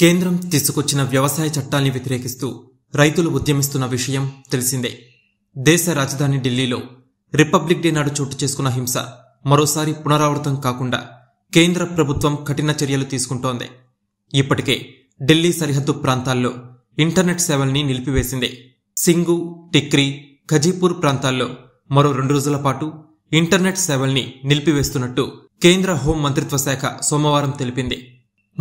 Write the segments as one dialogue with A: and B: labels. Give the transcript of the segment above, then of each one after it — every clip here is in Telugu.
A: కేంద్రం తీసుకొచ్చిన వ్యవసాయ చట్టాల్ని వ్యతిరేకిస్తూ రైతులు ఉద్యమిస్తున్న విషయం తెలిసిందే దేశ రాజధాని ఢిల్లీలో రిపబ్లిక్ డే నాడు చోటు చేసుకున్న హింస మరోసారి పునరావృతం కాకుండా కేంద్ర ప్రభుత్వం కఠిన చర్యలు తీసుకుంటోంది ఇప్పటికే ఢిల్లీ సరిహద్దు ప్రాంతాల్లో ఇంటర్నెట్ సేవల్ని నిలిపివేసింది సింగు టిక్రీ ఖజీపూర్ ప్రాంతాల్లో మరో రెండు రోజుల పాటు ఇంటర్నెట్ సేవల్ని నిలిపివేస్తున్నట్టు కేంద్ర హోం మంత్రిత్వ శాఖ సోమవారం తెలిపింది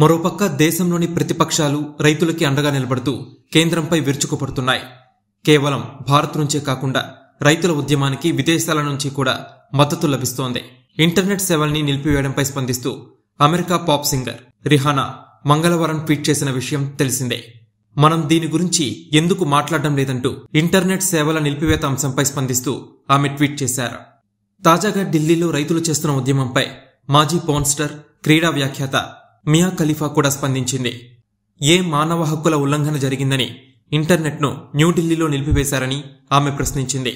A: మరోపక్క దేశంలోని ప్రతిపక్షాలు రైతులకి అండగా నిలబడుతూ కేంద్రంపై విరుచుకుపడుతున్నాయి కేవలం భారత్ నుంచే కాకుండా రైతుల ఉద్యమానికి విదేశాల నుంచి కూడా మద్దతు లభిస్తోంది ఇంటర్నెట్ సేవల్ని నిలిపివేయడంపై స్పందిస్తూ అమెరికా పాప్ సింగర్ రిహానా మంగళవారం ట్వీట్ చేసిన విషయం తెలిసిందే మనం దీని గురించి ఎందుకు మాట్లాడడం లేదంటూ ఇంటర్నెట్ సేవల నిలిపివేత అంశంపై స్పందిస్తూ ఆమె ట్వీట్ చేశారు తాజాగా ఢిల్లీలో రైతులు చేస్తున్న ఉద్యమంపై మాజీ పోన్స్టర్ క్రీడా వ్యాఖ్యాత మియా ఖలీఫా కూడా స్పందించింది ఏ మానవ హక్కుల ఉల్లంఘన జరిగిందని ఇంటర్నెట్ను న్యూఢిల్లీలో నిలిపివేశారని ఆమె ప్రశ్నించింది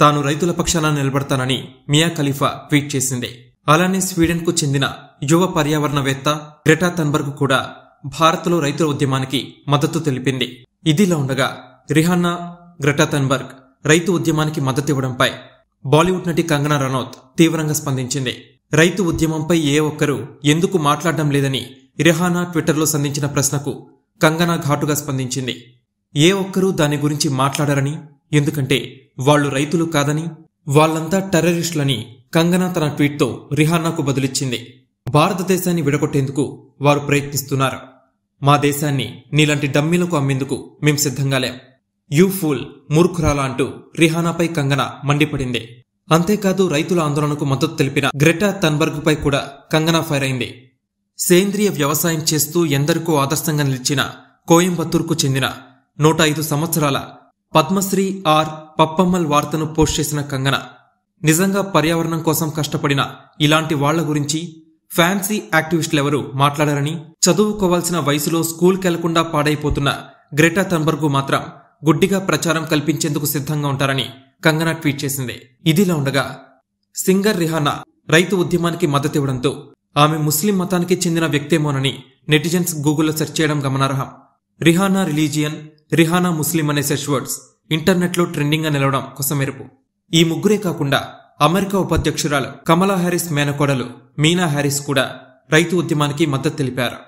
A: తాను రైతుల పక్షాన నిలబడతానని మియా ఖలీఫా ట్వీట్ చేసింది అలానే స్వీడన్కు చెందిన యువ పర్యావరణవేత్త గ్రెటా తన్బర్గ్ కూడా భారత్లో రైతుల ఉద్యమానికి మద్దతు తెలిపింది ఇదిలా ఉండగా రిహానా గ్రెటా తన్బర్గ్ రైతు ఉద్యమానికి మద్దతు ఇవ్వడంపై బాలీవుడ్ నటి కంగనా రనౌత్ తీవ్రంగా స్పందించింది రైతు ఉద్యమంపై ఏ ఒక్కరూ ఎందుకు మాట్లాడడం లేదని ఇరహానా ట్విట్టర్లో సంధించిన ప్రశ్నకు కంగనా ఘాటుగా స్పందించింది ఏ ఒక్కరూ దాని గురించి మాట్లాడరని ఎందుకంటే వాళ్లు రైతులు కాదని వాళ్లంతా టెర్రరిస్టులని కంగనా తన ట్వీట్తో రిహానాకు బదులిచ్చింది భారతదేశాన్ని విడగొట్టేందుకు వారు ప్రయత్నిస్తున్నారు మా దేశాన్ని నీలాంటి డమ్మీలకు అమ్మేందుకు మేం సిద్ధంగా లేం యూ ఫూల్ మూర్ఖురాలా అంటూ రిహానాపై కంగనా మండిపడింది అంతేకాదు రైతుల ఆందోళనకు మద్దతు తెలిపిన గ్రెటా తన్బర్గ్ పై కూడా కంగనా ఫైర్ అయింది సేంద్రియ వ్యవసాయం చేస్తూ ఎందరికో ఆదర్శంగా నిలిచిన కోయంబత్తూర్కు చెందిన నూట ఐదు సంవత్సరాల పద్మశ్రీ ఆర్ పప్పమ్మల్ వార్తను పోస్ట్ చేసిన కంగన నిజంగా పర్యావరణం కోసం కష్టపడిన ఇలాంటి వాళ్ల గురించి ఫ్యాన్సీ యాక్టివిస్టులెవరూ మాట్లాడారని చదువుకోవాల్సిన వయసులో స్కూల్కెళ్లకుండా పాడైపోతున్న గ్రెటా తన్బర్గు మాత్రం గుడ్డిగా ప్రచారం కల్పించేందుకు సిద్ధంగా ఉంటారని కంగనా ట్వీట్ చేసింది ఇదిలా ఉండగా సింగర్ రిహానా రైతు ఉద్యమానికి మద్దతివ్వడంతో ఆమె ముస్లిం మతానికి చెందిన వ్యక్తేమోనని నెటిజన్స్ గూగుల్లో సెర్చ్ చేయడం గమనార్హం రిహానా రిలీజియన్ రిహానా ముస్లిం అనే సెర్చ్ వర్డ్స్ ఇంటర్నెట్లో ట్రెండింగ్గా నిలవడం కొసమెరుపు ఈ ముగ్గురే కాకుండా అమెరికా ఉపాధ్యక్షురాలు కమలా హ్యారిస్ మేనకోడలు మీనా హ్యారిస్ కూడా రైతు ఉద్యమానికి మద్దతు తెలిపారు